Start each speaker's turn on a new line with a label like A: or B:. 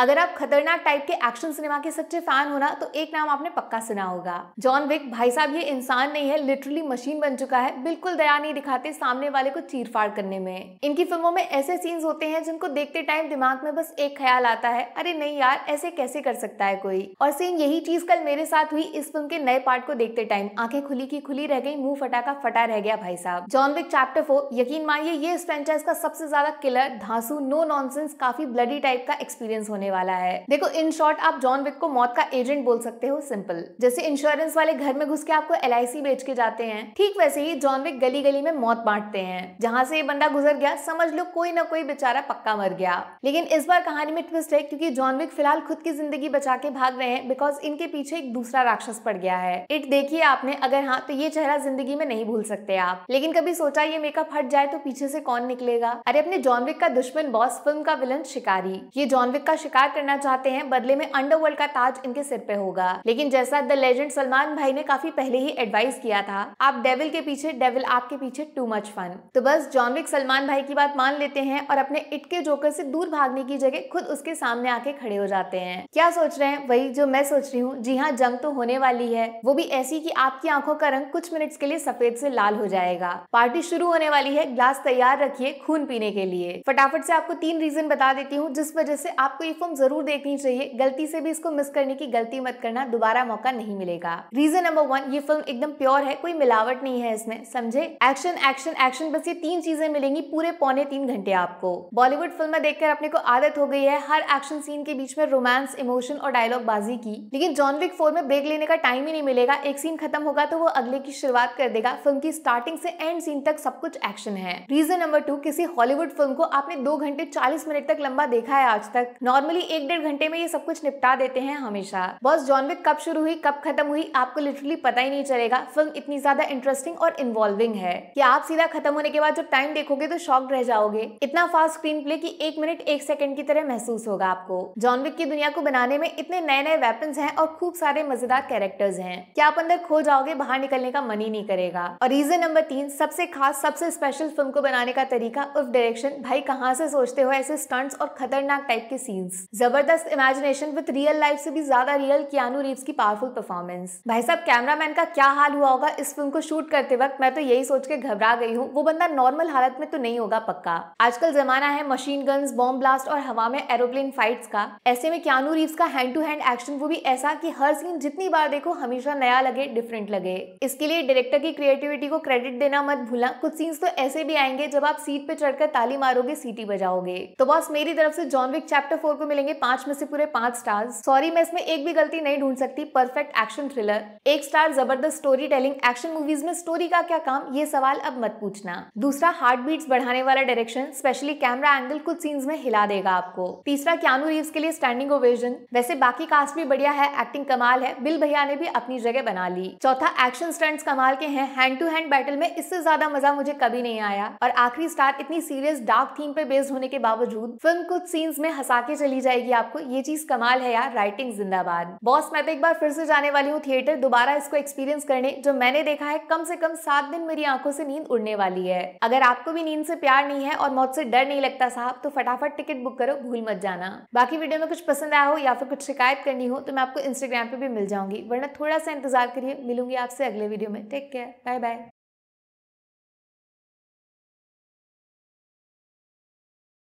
A: अगर आप खतरनाक टाइप के एक्शन सिनेमा के सच्चे फैन हो ना तो एक नाम आपने पक्का सुना होगा जॉन विक भाई साहब ये इंसान नहीं है लिटरली मशीन बन चुका है बिल्कुल दया नहीं दिखाते सामने वाले को चीरफाड़ करने में इनकी फिल्मों में ऐसे सीन्स होते हैं जिनको देखते टाइम दिमाग में बस एक ख्याल आता है अरे नहीं यार ऐसे कैसे कर सकता है कोई और सेम यही चीज कल मेरे साथ हुई इस फिल्म के नए पार्ट को देखते टाइम आंखें खुली की खुली रह गई मुंह फटा का फटा रह गया भाई साहब जॉन विक चैप्टर फोर यकीन मानिए ये इस फ्रेंचाइज का सबसे ज्यादा किलर धांसू नो नॉनसेंस काफी ब्लडी टाइप का एक्सपीरियंस होने होने वाला है देखो इन शॉर्ट आप जॉन विक को मौत का एजेंट बोल सकते हो सिंपल जैसे इंश्योरेंस वाले घर में घुस के आपको एल बेच के जाते हैं ठीक वैसे ही जॉन विक गली गली में मौत बांटते हैं जहाँ से ये बंदा गुजर गया समझ लो कोई ना कोई बेचारा पक्का मर गया लेकिन इस बार कहानी में ट्विस्ट है क्योंकि जॉन विक फिलहाल खुद की जिंदगी बचा के भाग रहे हैं बिकॉज इनके पीछे एक दूसरा राक्षस पड़ गया है इट देखिए आपने अगर हाँ तो ये चेहरा जिंदगी में नहीं भूल सकते आप लेकिन कभी सोचा ये मेकअप हट जाए तो पीछे से कौन निकलेगा अरे अपने जॉन विक का दुश्मन बॉस फिल्म का विलन शिकारी ये जॉन विक का शिकार साकार करना चाहते हैं बदले में अंडरवर्ल्ड का ताज इनके सिर पे होगा लेकिन जैसा द लेजेंड सलमान भाई ने काफी पहले ही एडवाइस किया था आप डेविल के पीछे डेविल आपके पीछे टू मच फन तो बस जॉनविक सलमान भाई की बात मान लेते हैं और अपने इटके जोकर से दूर भागने की जगह खुद उसके सामने आके खड़े हो जाते हैं क्या सोच रहे हैं वही जो मैं सोच रही हूँ जी हाँ जंग तो होने वाली है वो भी ऐसी की आपकी आंखों का रंग कुछ मिनट के लिए सफेद से लाल हो जाएगा पार्टी शुरू होने वाली है ग्लास तैयार रखिए खून पीने के लिए फटाफट से आपको तीन रीजन बता देती हूँ जिस वजह से आपको ये हम जरूर देखनी चाहिए गलती से भी इसको मिस करने की गलती मत करना दोबारा मौका नहीं मिलेगा रीजन नंबर वन ये फिल्म एकदम प्योर है कोई मिलावट नहीं है इसमें समझे एक्शन एक्शन एक्शन बस ये तीन चीजें मिलेंगी पूरे पौने तीन घंटे आपको बॉलीवुड फिल्म देखकर अपने को आदत हो गई है हर एक्शन सीन के बीच में रोमांस इमोशन और डायलॉग बाजी की लेकिन जॉनविक फोर में ब्रेक लेने का टाइम ही नहीं मिलेगा एक सीन खत्म होगा तो वो अगले की शुरुआत कर देगा फिल्म की स्टार्टिंग से एंड सीन तक सब कुछ एक्शन है रीजन नंबर टू किसी हॉलीवुड फिल्म को आपने दो घंटे चालीस मिनट तक लंबा देखा है आज तक नॉर्मली ही एक डेढ़ घंटे में ये सब कुछ निपटा देते हैं हमेशा बॉस जॉनविक कब शुरू हुई कब खत्म हुई आपको लिटरली पता ही नहीं चलेगा फिल्म इतनी ज्यादा इंटरेस्टिंग और इन्वॉल्विंग है कि आप सीधा खत्म होने के बाद जब टाइम देखोगे तो शॉक रह जाओगे इतना फास्ट स्क्रीन प्ले की एक मिनट एक सेकंड की तरह महसूस होगा आपको जॉनविक की दुनिया को बनाने में इतने नए नए वेपन है और खूब सारे मजेदार कैरेक्टर्स है क्या आप अंदर खो जाओगे बाहर निकलने का मन ही नहीं करेगा और रीजन नंबर तीन सबसे खास सबसे स्पेशल फिल्म को बनाने का तरीका उस डायरेक्शन भाई कहाँ से सोचते हो ऐसे स्टंट्स और खतरनाक टाइप के सीन्स जबरदस्त इमेजिनेशन विद रियल लाइफ से भी ज्यादा रियल कियानू रीव्स की पावरफुल परफॉर्मेंस भाई साहब कैमरामैन का क्या हाल हुआ होगा इस फिल्म को शूट करते वक्त मैं तो यही सोच के घबरा गई हूँ वो बंदा नॉर्मल हालत में तो नहीं होगा पक्का आजकल जमाना है मशीन गन्स बॉम्ब ब्लास्ट और हवा में एरोप्लेन फाइट्स का ऐसे में क्यानू रीव्स का हैंड टू हैंड एक्शन वो भी ऐसा की हर सीन जितनी बार देखो हमेशा नया लगे डिफरेंट लगे इसके लिए डायरेक्टर की क्रिएटिविटी को क्रेडिट देना मत भूलना कुछ सीन्स तो ऐसे भी आएंगे जब आप सीट पे चढ़कर ताली मारोगे सीटी बजाओगे तो बस मेरी तरफ से जॉन विक चैप्टर फोर को मिलेंगे पांच में से पूरे पांच स्टार्स सॉरी मैं इसमें एक भी गलती नहीं ढूंढ सकती परफेक्ट एक्शन थ्रिलर एक स्टार जबरदस्त स्टोरी टेलिंग एक्शन मूवीज में स्टोरी का क्या काम ये सवाल अब मत पूछना दूसरा हार्ट बीट बढ़ाने वाला डायरेक्शन स्पेशली कैमरा एंगल कुछ सीन्स में हिला देगा आपको तीसरा क्या रीव्स के लिए स्टैंडिंग ओवेजन वैसे बाकी कास्ट भी बढ़िया है एक्टिंग कमाल है बिल भैया ने भी अपनी जगह बना ली चौथा एक्शन स्टंट्स कमाल के हैं हैंड टू हैंड बैटल में इससे ज्यादा मजा मुझे कभी नहीं आया और आखिरी स्टार इतनी सीरियस डार्क थीम पे बेस्ड होने के बावजूद फिल्म कुछ सीन्स में हंसा के चली दी जाएगी आपको ये चीज कमाल है यार राइटिंग जिंदाबाद बॉस मैं तो एक बार फिर से जाने वाली हूँ थिएटर दोबारा इसको एक्सपीरियंस करने जो मैंने देखा है कम से कम सात दिन मेरी आंखों से नींद उड़ने वाली है अगर आपको भी नींद से प्यार नहीं है और मौत से डर नहीं लगता साहब तो फटाफट टिकट बुक करो भूल मत जाना बाकी वीडियो में कुछ पसंद आया हो या फिर कुछ शिकायत करनी हो तो मैं आपको इंस्टाग्राम पे भी मिल जाऊंगी वरना थोड़ा सा इंतजार करिए मिलूंगी आपसे अगले वीडियो में टेक केयर बाय बाय